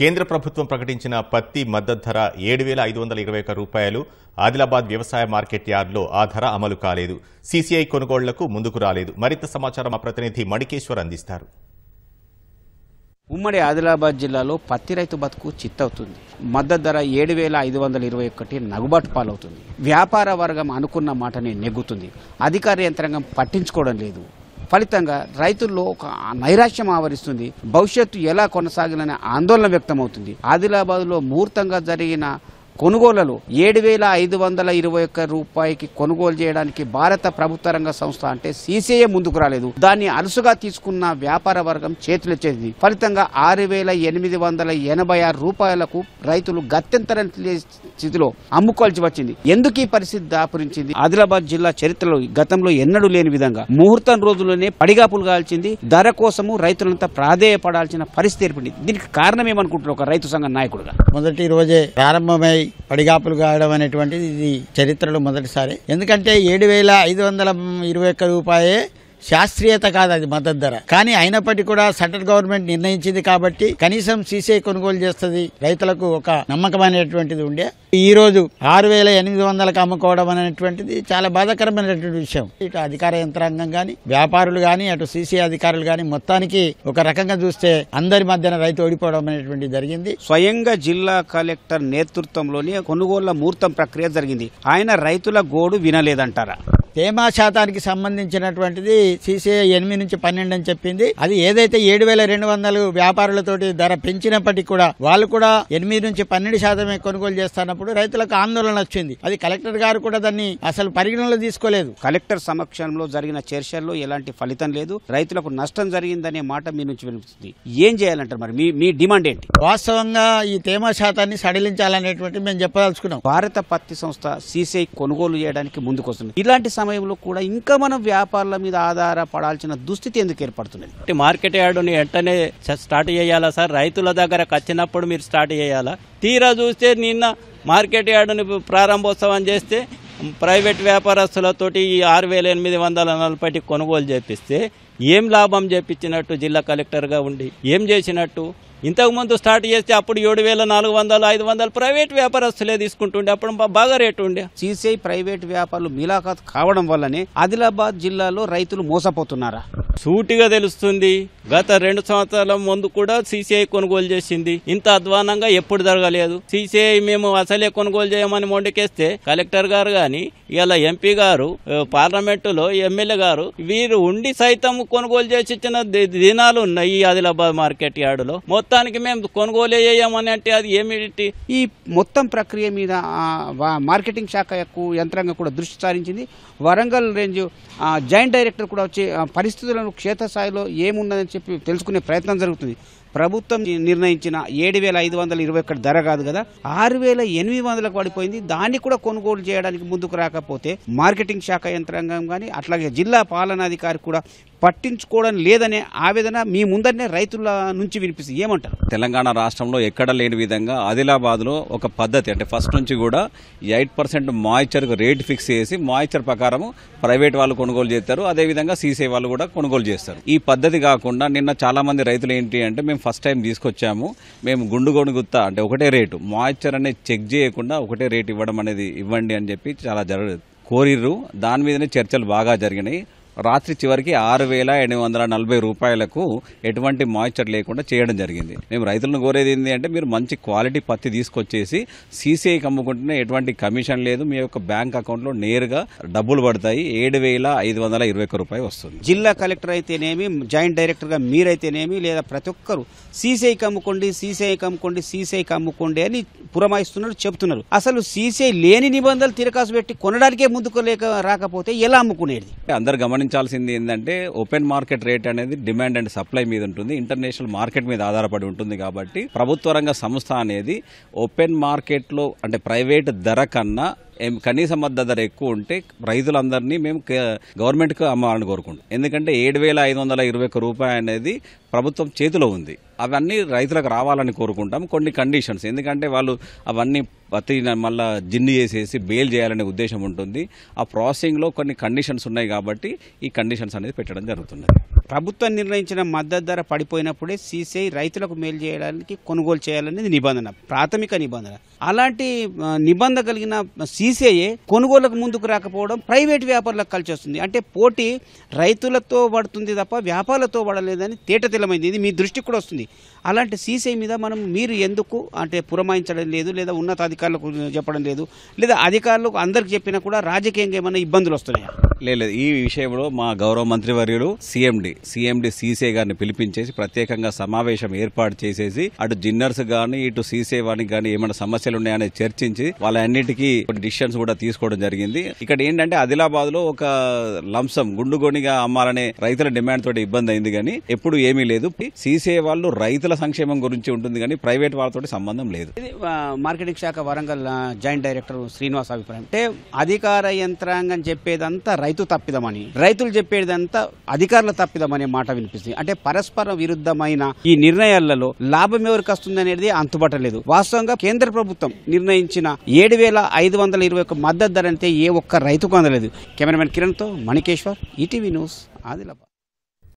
కేంద్ర ప్రభుత్వం ప్రకటించిన పత్తి మద్దతు ధర ఏడు వేల ఐదు వందల ఇరవై ఒక రూపాయలు ఆదిలాబాద్ వ్యవసాయ మార్కెట్ యార్డులో ఆ ధర అమలు కాలేదు సీసీఐ కొనుగోళ్లకు ముందుకు రాలేదు మరింత సమాచారం మా ప్రతినిధి మణికేశ్వర్ అందిస్తారు ఉమ్మడి ఆదిలాబాద్ జిల్లాలో పత్తి రైతు బతుకు చిత్తవుతుంది మద్దతు ధర ఏడు వేల ఐదు వందల ఇరవై ఒకటి నగుబాటు పాలవుతుంది వ్యాపార వర్గం అనుకున్న మాటని నెగ్గుతుంది అధికార యంత్రాంగం పట్టించుకోవడం లేదు ఫలితంగా రైతుల్లో ఒక నైరాశ్యం ఆవరిస్తుంది భవిష్యత్తు ఎలా కొనసాగాలనే ఆందోళన వ్యక్తమవుతుంది ఆదిలాబాద్లో ముహూర్తంగా జరిగిన కొనుగోళ్లలో ఏడు వేల ఐదు వందల ఇరవై ఒక్క రూపాయికి కొనుగోలు చేయడానికి భారత ప్రభుత్వ రంగ సంస్థ అంటే సీసీఏ ముందుకు రాలేదు దాన్ని అరుసుగా తీసుకున్న వ్యాపార వర్గం చేతులెచ్చేది ఫలితంగా ఆరు వేల ఎనిమిది వందల ఎనభై ఆరు రూపాయలకు రైతులు గత్యంతరం స్థితిలో అమ్ముకోవాల్సి వచ్చింది ఎందుకు ఈ పరిస్థితి దాపురించింది ఆదిలాబాద్ జిల్లా చరిత్రలో గతంలో ఎన్నడూ లేని విధంగా ముహూర్తం రోజుల్లోనే పడిగాపులు కాల్చింది ధర కోసము రైతులంతా ప్రాధేయపడాల్సిన పరిస్థితి ఏర్పడింది దీనికి కారణం ఏమనుకుంటున్నారు ఒక రైతు సంఘ నాయకుడుగా మొదటి రోజే ప్రారంభమై పడిగాపులు కావడం అనేటువంటిది ఇది చరిత్రలో మొదటిసారి ఎందుకంటే ఏడు వేల ఐదు వందల ఇరవై ఒక్క రూపాయే శాస్త్రీయత కాదు అది మద్దతు ధర కానీ అయినప్పటికీ కూడా సెంట్రల్ గవర్నమెంట్ నిర్ణయించింది కాబట్టి కనీసం సీసీ కొనుగోలు చేస్తుంది రైతులకు ఒక నమ్మకమైనటువంటిది ఉండే ఈ రోజు ఆరు వేల ఎనిమిది వందలకు అమ్ముకోవడం అనేటువంటిది చాలా బాధాకరమైనటువంటి విషయం ఇటు అధికార యంత్రాంగం కానీ వ్యాపారులు కానీ అటు సీసీ అధికారులు కానీ మొత్తానికి ఒక రకంగా చూస్తే అందరి మధ్యన రైతు ఓడిపోవడం అనేటువంటి జరిగింది స్వయంగా జిల్లా కలెక్టర్ నేతృత్వంలోని కొనుగోళ్ల ముహూర్తం ప్రక్రియ జరిగింది ఆయన రైతుల గోడు వినలేదంటారా తేమ శాతానికి సంబంధించినటువంటిది సీసీఐ ఎనిమిది నుంచి పన్నెండు అని చెప్పింది అది ఏదైతే ఏడు వేల రెండు వందలు వ్యాపారులతోటి ధర పెంచినప్పటికీ కూడా వాళ్ళు కూడా ఎనిమిది నుంచి పన్నెండు శాతమే కొనుగోలు చేస్తున్నప్పుడు రైతులకు ఆందోళన వచ్చింది అది కలెక్టర్ గారు కూడా దాన్ని అసలు పరిగణలో తీసుకోలేదు కలెక్టర్ సమక్షంలో జరిగిన చర్చల్లో ఎలాంటి ఫలితం లేదు రైతులకు నష్టం జరిగిందనే మాట మీ నుంచి వినిపిస్తుంది ఏం చేయాలంటారు మరి మీ మీ డిమాండ్ ఏంటి వాస్తవంగా ఈ తేమ శాతాన్ని సడలించాలనేటువంటి మేము చెప్పదలుచుకున్నాం భారత పత్తి సంస్థ సీసీఐ కొనుగోలు చేయడానికి ముందుకు వస్తుంది ఇలాంటి సమయంలో కూడా ఇంకా మనం వ్యాపారాల మీద ఆధారపడాల్సిన దుస్థితి ఎందుకు ఏర్పడుతున్నది అంటే మార్కెట్ యార్డుని వెంటనే స్టార్ట్ చేయాలా సార్ రైతుల దగ్గరకు వచ్చినప్పుడు మీరు స్టార్ట్ చేయాలా తీరా చూస్తే నిన్న మార్కెట్ యార్డుని ప్రారంభోత్సవం చేస్తే ప్రైవేట్ వ్యాపారస్తులతోటి ఈ ఆరు వేల ఎనిమిది వందల నలభై కొనుగోలు చేపిస్తే ఏం లాభం చేపించినట్టు జిల్లా కలెక్టర్గా ఉండి ఏం చేసినట్టు ఇంతకుముందు స్టార్ట్ చేస్తే అప్పుడు ఏడు వేల నాలుగు వందలు ఐదు వందలు ప్రైవేట్ వ్యాపారస్తులే తీసుకుంటుండే అప్పుడు బాగా రేటు ఉండే సీసీఐ ప్రైవేట్ వ్యాపారులు మిలాఖాత్ కావడం వల్లనే ఆదిలాబాద్ జిల్లాలో రైతులు మోసపోతున్నారా సూటిగా తెలుస్తుంది గత రెండు సంవత్సరాల ముందు కూడా సీసీఐ కొనుగోలు చేసింది ఇంత అధ్వానంగా ఎప్పుడు జరగలేదు సీసీఐ మేము అసలే కొనుగోలు చేయమని మొండికేస్తే కలెక్టర్ గారు కానీ ఇలా ఎంపీ గారు పార్లమెంటులో ఎమ్మెల్యే గారు వీరు ఉండి సైతం కొనుగోలు చేసి ఇచ్చిన దినాలు ఉన్నాయి ఈ ఆదిలాబాద్ మార్కెట్ యార్డులో మొత్తానికి మేము కొనుగోలు చేయమని అంటే అది ఏమిటి ఈ మొత్తం ప్రక్రియ మీద మార్కెటింగ్ శాఖ యొక్క యంత్రాంగం కూడా దృష్టి సారించింది వరంగల్ రేంజ్ జాయింట్ డైరెక్టర్ కూడా వచ్చి పరిస్థితులను క్షేత్రస్థాయిలో ఏమున్నదని చెప్పి తెలుసుకునే ప్రయత్నం జరుగుతుంది ప్రభుత్వం నిర్ణయించిన ఏడు వేల ఐదు వందల ఇరవై ఒకటి ధర కాదు కదా ఆరు వేల ఎనిమిది వందలకు పడిపోయింది దాన్ని కూడా కొనుగోలు చేయడానికి ముందుకు రాకపోతే మార్కెటింగ్ శాఖ యంత్రాంగం కానీ అట్లాగే జిల్లా పాలనాధికారి కూడా పట్టించుకోవడం లేదనే ఆవేదన మీ ముందరనే రైతుల నుంచి వినిపిస్తుంది ఏమంటారు తెలంగాణ రాష్ట్రంలో ఎక్కడ లేని విధంగా ఆదిలాబాద్లో ఒక పద్ధతి అంటే ఫస్ట్ నుంచి కూడా ఎయిట్ పర్సెంట్ మాయిశ్చర్కి రేట్ ఫిక్స్ చేసి మాయిశ్చర్ ప్రకారం ప్రైవేట్ వాళ్ళు కొనుగోలు చేస్తారు అదేవిధంగా సీసీ వాళ్ళు కూడా కొనుగోలు చేస్తారు ఈ పద్ధతి కాకుండా నిన్న చాలామంది రైతులు ఏంటి అంటే మేము ఫస్ట్ టైం తీసుకొచ్చాము మేము గుండు గుత్త అంటే ఒకటే రేటు మాయిశ్చర్ అనేది చెక్ చేయకుండా ఒకటే రేటు ఇవ్వడం అనేది ఇవ్వండి అని చెప్పి చాలా జరగదు కోరిర్రు దాని మీదనే చర్చలు బాగా జరిగినాయి రాత్రి చివరికి ఆరు వేల ఎనిమిది వందల నలభై రూపాయలకు ఎటువంటి మాయిశ్చర్ లేకుండా చేయడం జరిగింది మేము రైతులను కోరేది ఏంటి అంటే మీరు మంచి క్వాలిటీ పత్తి తీసుకొచ్చేసి సీసీఐకి అమ్ముకుంటున్న ఎటువంటి కమిషన్ లేదు మీ యొక్క బ్యాంక్ అకౌంట్లో నేరుగా డబ్బులు పడతాయి ఏడు వేల ఐదు వందల ఇరవై ఒక్క రూపాయలు వస్తుంది జిల్లా కలెక్టర్ అయితేనేమి జాయింట్ డైరెక్టర్గా మీరైతేనేమి లేదా ప్రతి ఒక్కరు సీసీఐకి అమ్ముకోండి సీసీఐకి అమ్ముకోండి సీసీఐకి అమ్ముకోండి అని పురమాయిస్తున్నారు చెబుతున్నారు అసలు సీసీ లేని నిబంధనలు తిరకాసు పెట్టి కొనడానికే ముందుకు లేక రాకపోతే ఎలా అమ్ముకునేది అందరు గమనించాల్సింది ఏంటంటే ఓపెన్ మార్కెట్ రేట్ అనేది డిమాండ్ అండ్ సప్లై మీద ఉంటుంది ఇంటర్నేషనల్ మార్కెట్ మీద ఆధారపడి ఉంటుంది కాబట్టి ప్రభుత్వ రంగ సంస్థ అనేది ఓపెన్ మార్కెట్లో అంటే ప్రైవేట్ ధర కన్నా కనీస మద్దతు ధర ఎక్కువ ఉంటే రైతులందరినీ మేము గవర్నమెంట్కి అమ్మాలని కోరుకుంటాం ఎందుకంటే ఏడు వేల ఐదు వందల ఇరవై ఒక్క రూపాయి అనేది ప్రభుత్వం చేతిలో ఉంది అవన్నీ రైతులకు రావాలని కోరుకుంటాం కొన్ని కండిషన్స్ ఎందుకంటే వాళ్ళు అవన్నీ అతని మళ్ళా జిన్ను చేసేసి బెయిల్ చేయాలనే ఉద్దేశం ఉంటుంది ఆ ప్రాసెసింగ్లో కొన్ని కండిషన్స్ ఉన్నాయి కాబట్టి ఈ కండిషన్స్ అనేది పెట్టడం జరుగుతుంది ప్రభుత్వం నిర్ణయించిన మద్దతు ధర పడిపోయినప్పుడే సీసీఐ రైతులకు మేలు చేయడానికి కొనుగోలు చేయాలనేది నిబంధన ప్రాథమిక నిబంధన అలాంటి నిబంధన కలిగిన సీసీఐ కొనుగోలుకు ముందుకు రాకపోవడం ప్రైవేట్ వ్యాపారులకు కలిసి వస్తుంది అంటే పోటీ రైతులతో పడుతుంది తప్ప వ్యాపారులతో పడలేదని తేట తెలమైంది ఇది మీ దృష్టికి కూడా వస్తుంది అలాంటి సీసీఐ మీద మనం మీరు ఎందుకు అంటే పురమాయించడం లేదు లేదా ఉన్నతాధికారులు అధికారులకు చెప్పడం లేదు లేదా అధికారులకు అందరికి చెప్పినా కూడా రాజకీయంగా ఏమైనా ఇబ్బందులు వస్తున్నాయా లేదు ఈ విషయంలో మా గౌరవ మంత్రి వర్యులు సీఎండి సీఎండి సీసే గారిని పిలిపించేసి ప్రత్యేకంగా సమావేశం ఏర్పాటు చేసేసి అటు జిన్నర్స్ కానీ ఇటు సీసే వారికి కానీ ఏమైనా సమస్యలు ఉన్నాయని చర్చించి వాళ్ళన్నిటికీ డిసిషన్స్ కూడా తీసుకోవడం జరిగింది ఇక్కడ ఏంటంటే ఆదిలాబాద్ లో ఒక లంసం గుండుగోనిగా అమ్మాలనే రైతుల డిమాండ్ తోటి ఇబ్బంది అయింది కానీ ఎప్పుడు ఏమీ లేదు సీసే వాళ్ళు రైతుల సంక్షేమం గురించి ఉంటుంది కానీ ప్రైవేట్ వాళ్ళతో సంబంధం లేదు మార్కెటింగ్ శాఖ వరంగల్ జాయింట్ డైరెక్టర్ శ్రీనివాస్ అభిప్రాయం అంటే అధికార యంత్రాంగం చెప్పేదంతా రైతు తప్పిదమని రైతులు చెప్పేదంతా అధికారుల తప్పిదమనే మాట వినిపిస్తుంది అంటే పరస్పర విరుద్ధమైన ఈ నిర్ణయాలలో లాభం ఎవరికి వస్తుంది అనేది అంతుబట్టలేదు వాస్తవంగా కేంద్ర ప్రభుత్వం నిర్ణయించిన ఏడు వేల ఐదు వందల ఇరవై ఒక్క మద్దతు ధర అంతే ఏ ఒక్క రైతుకు అందలేదు కెమెరామెన్ కిరణ్తో మణికేశ్వర్ ఈటీవీ న్యూస్ ఆదిలాబాద్